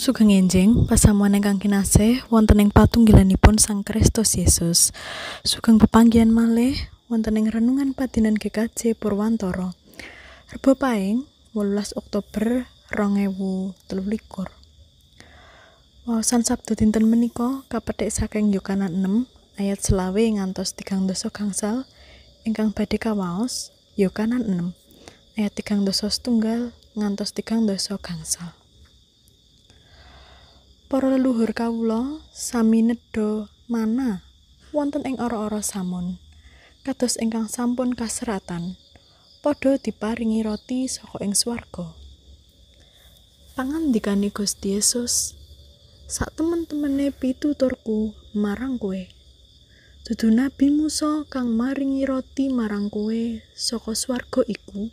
Sugeng enjing, pasamuan engkang kinasih, wonten ing patunggilanipun Sang Kristus Yesus. Sugeng pepanggian malih, wonten ing renungan patinan GKJ Purwantoro. Rebo paing, 18 Oktober 2013. Wawasan Sabtu Dinten Meniko, kapetik saking Yukana 6, ayat selawe ngantos tigang doso gangsal, ingkang badhe kawaos, Yukana 6, ayat tigang doso setunggal, ngantos tigang doso gangsal. Para leluhur kawula sami nedha mana wonten ing ora-ora samun. Kados ingkang sampun kaseratan, padha diparingi roti soko ing swarga. Pangandikane Gusti Yesus, sak temen-temene pituturku marang kowe. Dudu Nabi Musa kang maringi roti marang kowe saka swarga iku.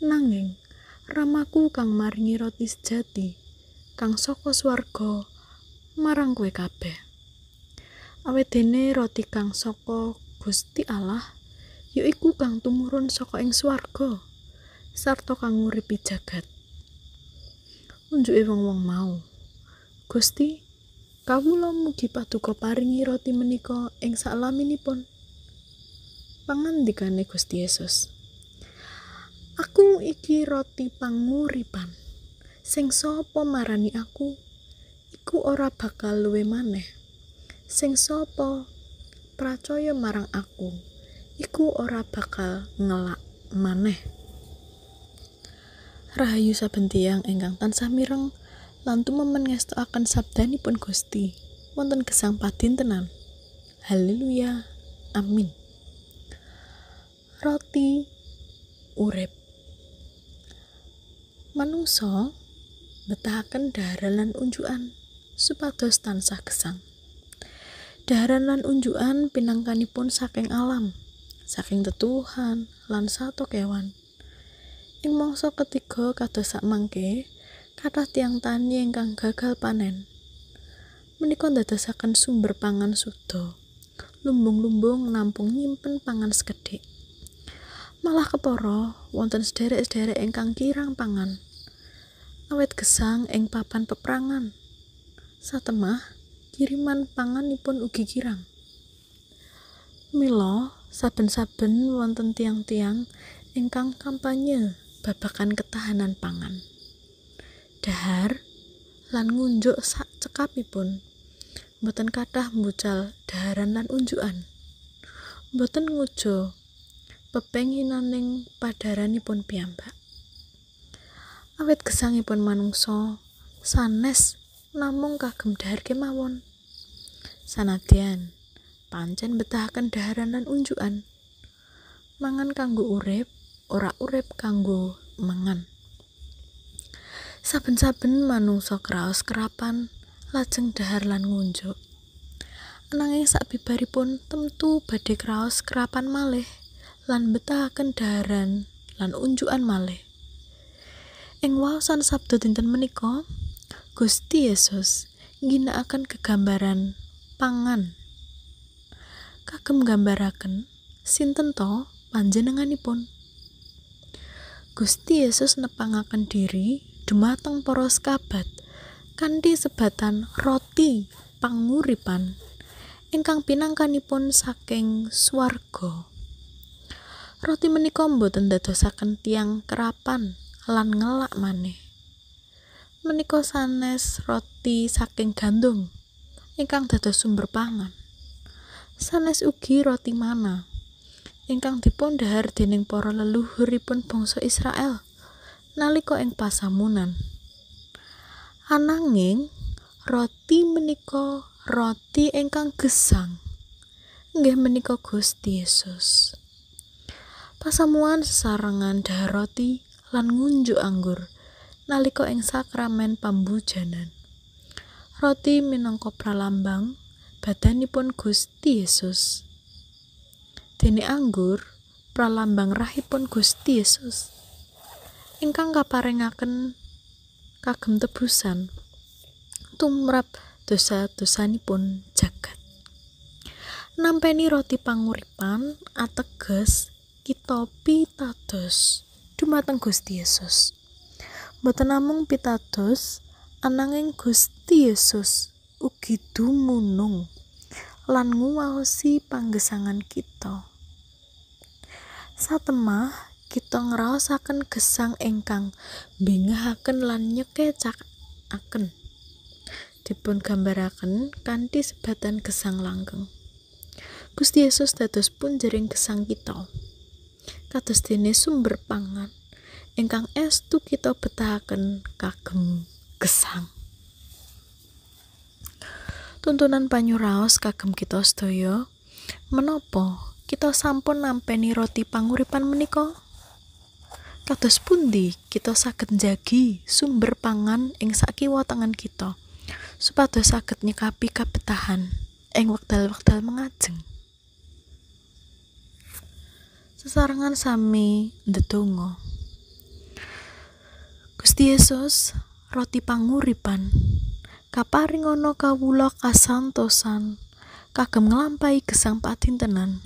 Nanging ramaku kang maringi roti sejati. kang soko swarga marang kowe kabeh. Awet dene roti kang soko Gusti Allah yaiku kang tumurun saka ing swarga sarta kang nguripi jagat. Unjuke wong-wong mau. Gusti, kawula mugi paduka paringi roti menika ing salaminipun. Pangandikane Gusti Yesus. Aku iki roti panguripan. sing sapa marani aku iku ora bakal luwe maneh sing sapa percaya marang aku iku ora bakal ngelak maneh Rahayu saben tiang ingkang tansah mireng lan tumemen ngestoaken sabdanipun Gusti wonten gesang tenan. Haleluya Amin Roti urep, manungsa betahaken daharan lan unjukan supados tansah gesang daharan lan pinangkani pinangkanipun saking alam saking tetuhan lan sato kewan ing mangsa ketiga kados sak mangke kathah tiang tani ingkang gagal panen menika ndadosaken sumber pangan sudo lumbung-lumbung nampung nyimpen pangan sekedhik malah keporo wonten sederek-sederek ingkang kirang pangan awet gesang ing papan peperangan. Satemah, kiriman panganipun ugi kirang. Milo, saben-saben wonten tiang-tiang ingkang kampanye babakan ketahanan pangan. Dahar lan ngunjuk sak cekapipun. Mboten kathah mbucal daharan lan unjukan. Mboten ngujo pepenginaning padaranipun piyambak. awet gesangipun manungsa sanes namung kagem dahar kemawon sanadyan pancen betahaken daharan lan unjukan mangan kanggo urip ora urip kanggo mangan saben-saben manungsa kraos kerapan lajeng dahar lan ngunjuk nanging sakbibaripun temtu badhe kraos kerapan malih lan betahaken daharan lan unjukan malih Ing wawasan Sabtu dinten menika, Gusti Yesus ginakaken kegambaran pangan. Kagem gambaraken sinten to panjenenganipun? Gusti Yesus nepangaken diri dumateng para sekabat kanthi sebatan roti panguripan ingkang pinangkanipun saking swarga. Roti menika mboten ndadosaken tiang kerapan lan ngelak maneh. Menika sanes roti saking gandum ingkang dados sumber pangan. Sanes ugi roti mana ingkang dipun dahar dening para leluhuripun bangsa Israel nalika ing pasamunan. Ananging roti menika roti ingkang gesang. Nggih menika Gusti Yesus. Pasamuan sarangan dahar roti lan ngunjuk anggur nalika ing sakramen pambujanan. Roti minangka pralambang badanipun Gusti Yesus. Dene anggur pralambang rahipun Gusti Yesus. Ingkang kaparengaken kagem tebusan tumrap dosa-dosanipun jagat. Nampeni roti panguripan ateges kita pitados. dumateng Gusti Yesus. Mboten namung pitados ananging Gusti Yesus ugi dumunung lan nguwaosi panggesangan kita. Satemah kita ngraosaken gesang ingkang bingahaken lan nyekecaken. Dipun gambaraken kanthi sebatan gesang langgeng. Gusti Yesus dados pun jering gesang kita. kados dene sumber pangan ingkang estu kita betahaken kagem gesang tuntunan panyuraos kagem kita sedaya menopo kita sampun nampeni roti panguripan menika kados pundi kita saged njagi sumber pangan ing sakiwa tangan kita supados saged nyekapi kabetahan ing wekdal-wekdal mengajeng sesarengan sami detungo, Gusti Yesus roti panguripan kaparingono kawula kasantosan kagem kesang gesang patintenan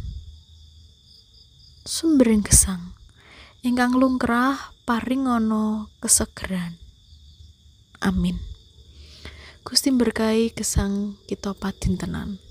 sumbering gesang ingkang lungkrah paringono kesegeran amin Gusti berkahi gesang kita patintenan